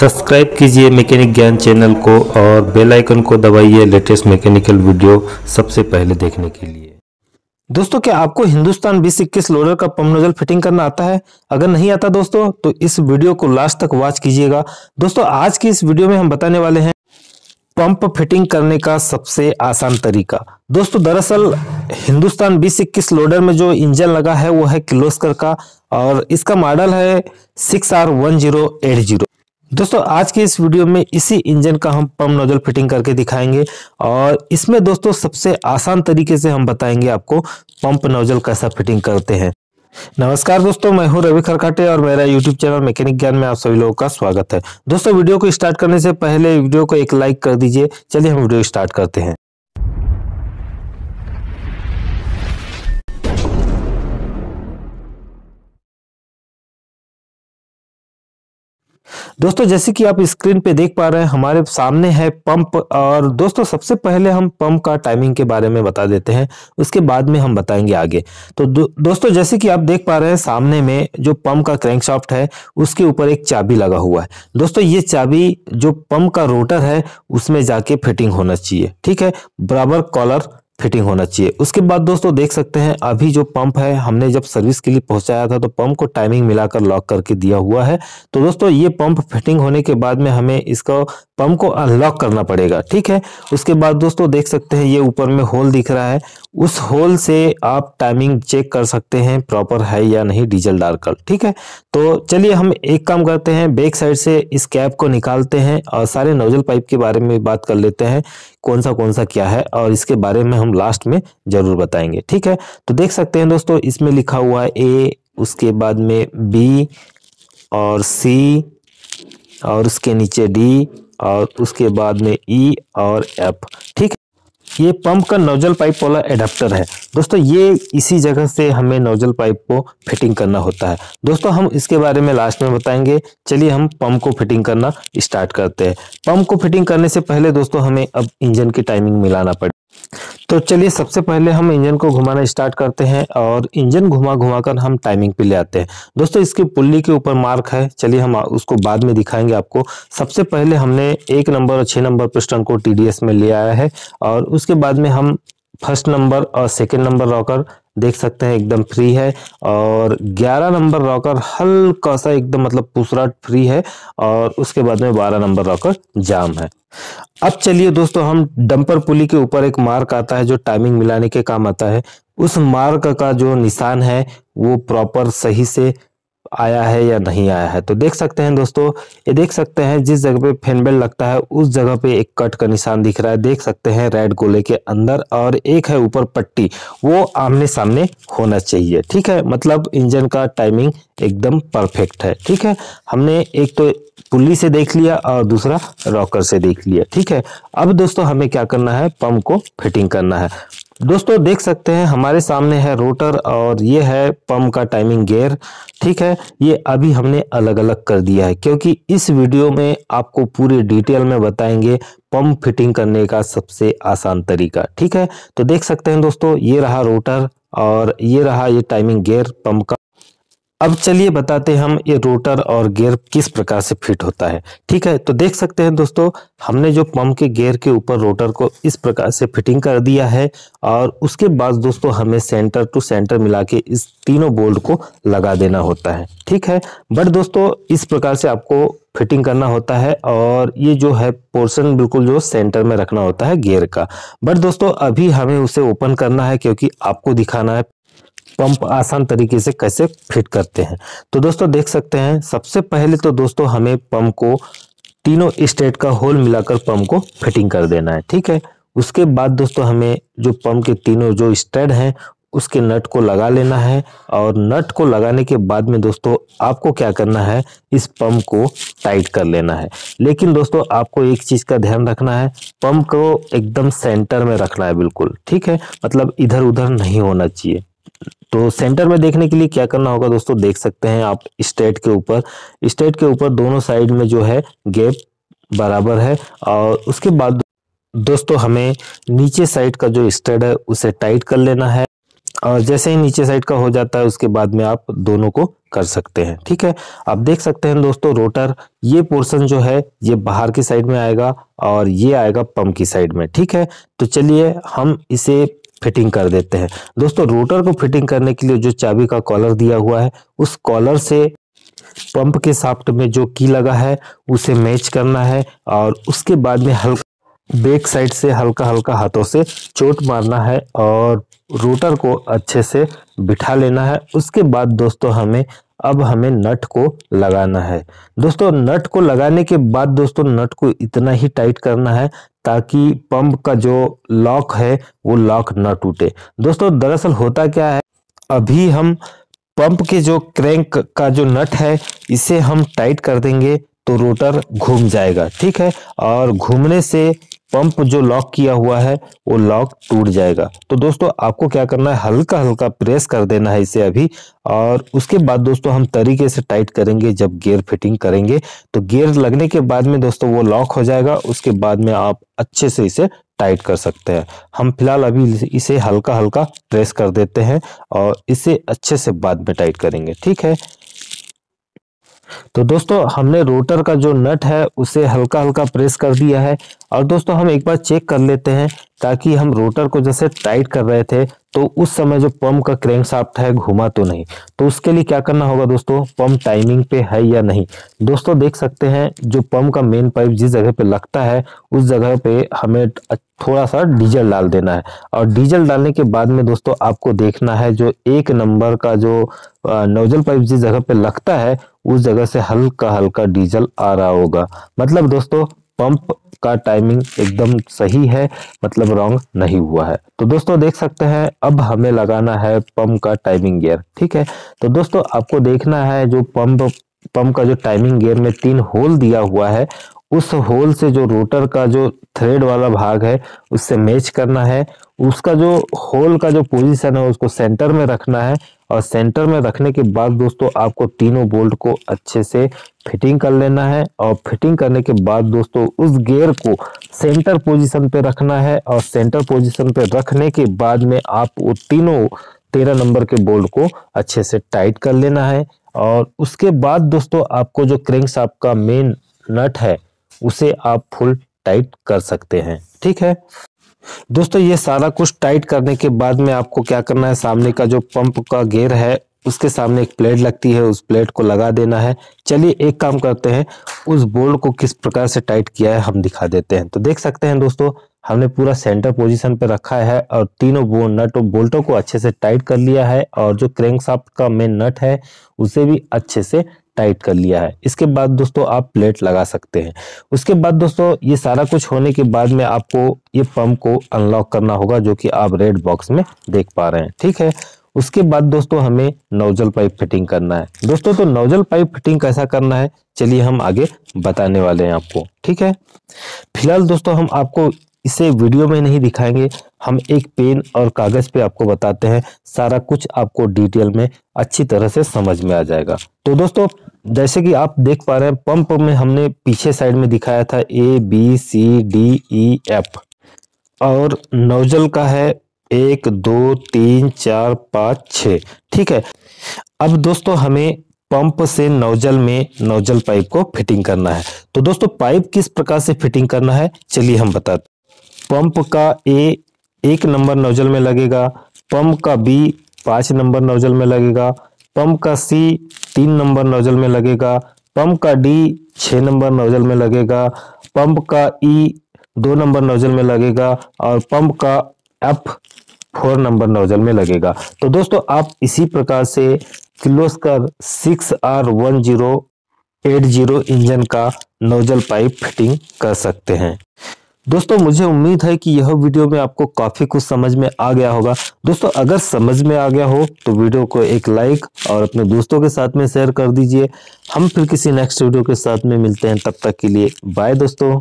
subscribe कीजिए mechanic ज्ञान channel को और बेल आइकन को दबाइए लेटेस्ट मैकेनिकल वीडियो सबसे पहले देखने के लिए दोस्तों क्या आपको हिंदुस्तान बीस इक्कीस लोडर का पंप नोजल फिटिंग करना आता है अगर नहीं आता दोस्तों तो इस वीडियो को लास्ट तक वॉच कीजिएगा दोस्तों आज की इस वीडियो में हम बताने वाले हैं पंप फिटिंग करने का सबसे आसान तरीका दोस्तों दरअसल हिंदुस्तान बीस इक्कीस लोडर में जो इंजन लगा है वो है किलोस्कर का और इसका मॉडल है six R one zero eight zero दोस्तों आज के इस वीडियो में इसी इंजन का हम पंप नोजल फिटिंग करके दिखाएंगे और इसमें दोस्तों सबसे आसान तरीके से हम बताएंगे आपको पंप नोजल कैसा फिटिंग करते हैं नमस्कार दोस्तों मैं हूं रवि खरकाटे और मेरा यूट्यूब चैनल मैकेनिक ज्ञान में आप सभी लोगों का स्वागत है दोस्तों वीडियो को स्टार्ट करने से पहले वीडियो को एक लाइक कर दीजिए चलिए हम वीडियो स्टार्ट करते हैं दोस्तों जैसे कि आप स्क्रीन पे देख पा रहे हैं हमारे सामने है पंप और दोस्तों सबसे पहले हम पंप का टाइमिंग के बारे में बता देते हैं उसके बाद में हम बताएंगे आगे तो दो, दोस्तों जैसे कि आप देख पा रहे हैं सामने में जो पंप का क्रैंकशाफ्ट है उसके ऊपर एक चाबी लगा हुआ है दोस्तों ये चाबी जो पंप का रोटर है उसमें जाके फिटिंग होना चाहिए ठीक है बराबर कॉलर फिटिंग होना चाहिए उसके बाद दोस्तों देख सकते हैं अभी जो पंप है हमने जब सर्विस के लिए पहुंचाया था तो पंप को टाइमिंग मिलाकर लॉक करके दिया हुआ है तो दोस्तों ये पंप फिटिंग होने के बाद में हमें इसका पंप को अनलॉक करना पड़ेगा ठीक है उसके बाद दोस्तों देख सकते हैं ये ऊपर में होल दिख रहा है उस होल से आप टाइमिंग चेक कर सकते हैं प्रॉपर है या नहीं डीजल डालकर ठीक है तो चलिए हम एक काम करते हैं बैक साइड से इस कैप को निकालते हैं और सारे नोजल पाइप के बारे में बात कर लेते हैं कौन सा कौन सा क्या है और इसके बारे में हम हम लास्ट में जरूर बताएंगे ठीक है तो देख सकते हैं दोस्तों इसमें लिखा हुआ है ए उसके बाद में बी और सी और उसके नीचे डी और उसके बाद में ई e और एफ ठीक है ये पंप का नोजल पाइप वाला एडाप्टर है दोस्तों ये इसी जगह से हमें नोजल पाइप को फिटिंग करना होता है दोस्तों हम इसके बारे में लास्ट में बताएंगे चलिए हम पंप को फिटिंग करना स्टार्ट करते हैं पंप को फिटिंग करने से पहले दोस्तों हमें अब इंजन की टाइमिंग मिलाना पड़ेगा तो चलिए सबसे पहले हम इंजन को घुमाना स्टार्ट करते हैं और इंजन घुमा घुमा कर हम टाइमिंग पे ले आते हैं दोस्तों इसके पुल्ली के ऊपर मार्क है चलिए हम उसको बाद में दिखाएंगे आपको सबसे पहले हमने एक नंबर और छः नंबर पिस्टन को टीडीएस में ले आया है और उसके बाद में हम फर्स्ट नंबर और सेकेंड नंबर रॉकर देख सकते हैं एकदम फ्री है और 11 नंबर रॉकर हल्का सा एकदम मतलब पुसराट फ्री है और उसके बाद में 12 नंबर रॉकर जाम है अब चलिए दोस्तों हम डंपर पुली के ऊपर एक मार्क आता है जो टाइमिंग मिलाने के काम आता है उस मार्क का जो निशान है वो प्रॉपर सही से आया है या नहीं आया है तो देख सकते हैं दोस्तों ये देख सकते हैं जिस जगह पे फेन बेल्ट लगता है उस जगह पे एक कट का निशान दिख रहा है देख सकते हैं रेड गोले के अंदर और एक है ऊपर पट्टी वो आमने सामने होना चाहिए ठीक है मतलब इंजन का टाइमिंग एकदम परफेक्ट है ठीक है हमने एक तो पुली से देख लिया और दूसरा रॉकर से देख लिया ठीक है अब दोस्तों हमें क्या करना है पंप को फिटिंग करना है दोस्तों देख सकते हैं हमारे सामने है रोटर और ये है पंप का टाइमिंग गेयर ठीक है ये अभी हमने अलग अलग कर दिया है क्योंकि इस वीडियो में आपको पूरे डिटेल में बताएंगे पंप फिटिंग करने का सबसे आसान तरीका ठीक है तो देख सकते हैं दोस्तों ये रहा रोटर और ये रहा ये टाइमिंग गेयर पंप का अब चलिए बताते हम ये रोटर और गेयर किस प्रकार से फिट होता है ठीक है तो देख सकते हैं दोस्तों हमने जो पंप के गेयर के ऊपर रोटर को इस प्रकार से फिटिंग कर दिया है और उसके बाद दोस्तों हमें सेंटर टू सेंटर मिला के इस तीनों बोल्ट को लगा देना होता है ठीक है बट दोस्तों इस प्रकार से आपको फिटिंग करना होता है और ये जो है पोर्शन बिल्कुल जो सेंटर में रखना होता है गेयर का बट दोस्तों अभी हमें उसे ओपन करना है क्योंकि आपको दिखाना है पंप आसान तरीके से कैसे फिट करते हैं तो दोस्तों देख सकते हैं सबसे पहले तो दोस्तों हमें पंप को तीनों स्टेट का होल मिलाकर पंप को फिटिंग कर देना है ठीक है उसके बाद दोस्तों हमें जो पंप के तीनों जो स्टेड हैं उसके नट को लगा लेना है और नट को लगाने के बाद में दोस्तों आपको क्या करना है इस पंप को टाइट कर लेना है लेकिन दोस्तों आपको एक चीज़ का ध्यान रखना है पंप को एकदम सेंटर में रखना है बिल्कुल ठीक है मतलब इधर उधर नहीं होना चाहिए तो सेंटर में देखने के लिए क्या करना होगा दोस्तों देख सकते हैं आप स्टेट के ऊपर स्टेट के ऊपर दोनों साइड में जो है गैप बराबर है और उसके बाद दोस्तों हमें नीचे साइड का जो स्टेड है उसे टाइट कर लेना है और जैसे ही नीचे साइड का हो जाता है उसके बाद में आप दोनों को कर सकते हैं ठीक है आप देख सकते हैं दोस्तों रोटर ये पोर्शन जो है ये बाहर की साइड में आएगा और ये आएगा पंप की साइड में ठीक है तो चलिए हम इसे फिटिंग कर देते हैं दोस्तों रोटर को फिटिंग करने के लिए जो चाबी का कॉलर दिया हुआ है उस कॉलर से पंप के साफ्ट में जो की लगा है उसे मैच करना है और उसके बाद में हल्का बेक साइड से हल्का हल्का हाथों से चोट मारना है और रोटर को अच्छे से बिठा लेना है उसके बाद दोस्तों हमें अब हमें नट को लगाना है दोस्तों नट को लगाने के बाद दोस्तों नट को इतना ही टाइट करना है ताकि पंप का जो लॉक है वो लॉक न टूटे दोस्तों दरअसल होता क्या है अभी हम पंप के जो क्रैंक का जो नट है इसे हम टाइट कर देंगे तो रोटर घूम जाएगा ठीक है और घूमने से पंप जो लॉक किया हुआ है वो लॉक टूट जाएगा तो दोस्तों आपको क्या करना है हल्का हल्का प्रेस कर देना है इसे अभी और उसके बाद दोस्तों हम तरीके से टाइट करेंगे जब गियर फिटिंग करेंगे तो गियर लगने के बाद में दोस्तों वो लॉक हो जाएगा उसके बाद में आप अच्छे से इसे टाइट कर सकते हैं हम फिलहाल अभी इसे हल्का हल्का प्रेस कर देते हैं और इसे अच्छे से बाद में टाइट करेंगे ठीक है तो दोस्तों हमने रोटर का जो नट है उसे हल्का हल्का प्रेस कर दिया है और दोस्तों हम एक बार चेक कर लेते हैं ताकि हम रोटर को जैसे टाइट कर रहे थे तो उस समय जो पंप का क्रेंक साफ्ट है घुमा तो नहीं तो उसके लिए क्या करना होगा दोस्तों पंप टाइमिंग पे है या नहीं दोस्तों देख सकते हैं जो पंप का मेन पाइप जिस जगह पे लगता है उस जगह पे हमें थोड़ा सा डीजल डाल देना है और डीजल डालने के बाद में दोस्तों आपको देखना है जो एक नंबर का जो नोजल पाइप जिस जगह पे लगता है उस जगह से हल्का हल्का डीजल आ रहा होगा मतलब दोस्तों पंप का टाइमिंग एकदम सही है मतलब रॉन्ग नहीं हुआ है तो दोस्तों देख सकते हैं अब हमें लगाना है पंप का टाइमिंग गियर ठीक है तो दोस्तों आपको देखना है जो पंप पंप का जो टाइमिंग गियर में तीन होल दिया हुआ है उस होल से जो रोटर का जो थ्रेड वाला भाग है उससे मैच करना है उसका जो होल का जो पोजीशन है उसको सेंटर में रखना है और सेंटर में रखने के बाद दोस्तों आपको तीनों बोल्ट को अच्छे से फिटिंग कर लेना है और फिटिंग करने के बाद दोस्तों उस गेयर को सेंटर पोजीशन पे रखना है और सेंटर पोजीशन पे रखने के बाद में आप वो तीनों तेरह नंबर के बोल्ट को अच्छे से टाइट कर लेना है और उसके बाद दोस्तों आपको जो क्रिंग्स आपका मेन नट है उसे आप फुल टाइट कर सकते हैं ठीक है दोस्तों ये सारा कुछ टाइट करने के बाद में आपको क्या करना है सामने का जो पंप का गेयर है उसके सामने एक प्लेट लगती है उस प्लेट को लगा देना है चलिए एक काम करते हैं उस बोल्ट को किस प्रकार से टाइट किया है हम दिखा देते हैं तो देख सकते हैं दोस्तों हमने पूरा सेंटर पोजीशन पर रखा है और तीनों बो नट और बोल्टों को अच्छे से टाइट कर लिया है और जो क्रेंक साफ का मेन नट है उसे भी अच्छे से टाइट कर लिया है इसके बाद दोस्तों आप प्लेट लगा सकते हैं उसके बाद दोस्तों ये सारा कुछ होने के बाद में आपको ये पंप को अनलॉक करना होगा जो कि आप रेड बॉक्स में देख पा रहे हैं ठीक है उसके बाद दोस्तों हमें नोजल पाइप फिटिंग करना है दोस्तों तो नोजल पाइप फिटिंग कैसा करना है चलिए हम आगे बताने वाले हैं आपको ठीक है फिलहाल दोस्तों हम आपको इसे वीडियो में नहीं दिखाएंगे हम एक पेन और कागज़ पे आपको बताते हैं सारा कुछ आपको डिटेल में अच्छी तरह से समझ में आ जाएगा तो दोस्तों जैसे कि आप देख पा रहे हैं पंप में हमने पीछे साइड में दिखाया था A B C D E F और नोजल का है एक दो तीन चार पाँच छ ठीक है अब दोस्तों हमें पंप से नोजल में नोजल पाइप को फिटिंग करना है तो दोस्तों पाइप किस प्रकार से फिटिंग करना है चलिए हम बताते पंप का ए एक नंबर नोजल में लगेगा पंप का बी पाँच नंबर नोजल में लगेगा पंप का सी तीन नंबर नोजल में लगेगा पंप का डी छः नंबर नोजल में लगेगा पंप का ई दो नंबर नोजल में लगेगा और पंप का एफ फोर नंबर नोजल में लगेगा तो दोस्तों आप इसी प्रकार से Kirloskar six R one zero eight zero engine का नोजल पाइप फिटिंग कर सकते हैं दोस्तों मुझे उम्मीद है कि यह वीडियो में आपको काफ़ी कुछ समझ में आ गया होगा दोस्तों अगर समझ में आ गया हो तो वीडियो को एक लाइक और अपने दोस्तों के साथ में शेयर कर दीजिए हम फिर किसी नेक्स्ट वीडियो के साथ में मिलते हैं तब तक के लिए बाय दोस्तों